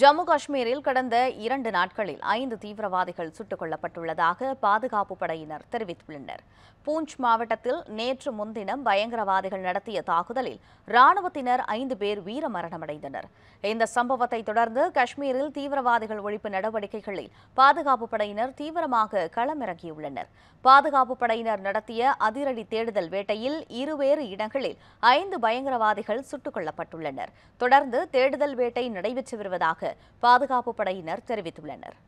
ஜம்மு காஷ்மீரில் கடந்த இரண்டு நாட்களில் ஐந்து தீவிரவாதிகள் சுட்டுக் கொல்லப்பட்டுள்ளதாக பாதுகாப்பு படையினர் தெரிவித்துள்ளனர் பூஞ்ச் மாவட்டத்தில் நேற்று முன்தினம் பயங்கரவாதிகள் நடத்திய தாக்குதலில் ராணுவத்தினர் ஐந்து பேர் வீரமரணமடைந்தனர் இந்த சம்பவத்தை தொடர்ந்து காஷ்மீரில் தீவிரவாதிகள் ஒழிப்பு நடவடிக்கைகளில் பாதுகாப்பு படையினர் தீவிரமாக களமிறங்கியுள்ளனர் பாதுகாப்பு படையினர் நடத்திய அதிரடி தேடுதல் வேட்டையில் இருவேறு இடங்களில் ஐந்து பயங்கரவாதிகள் சுட்டுக் கொல்லப்பட்டுள்ளனர் தொடர்ந்து தேடுதல் வேட்டை நடைபெற்று வருவதாக பாதுகாப்பு படையினர் தெரிவித்துள்ளனர்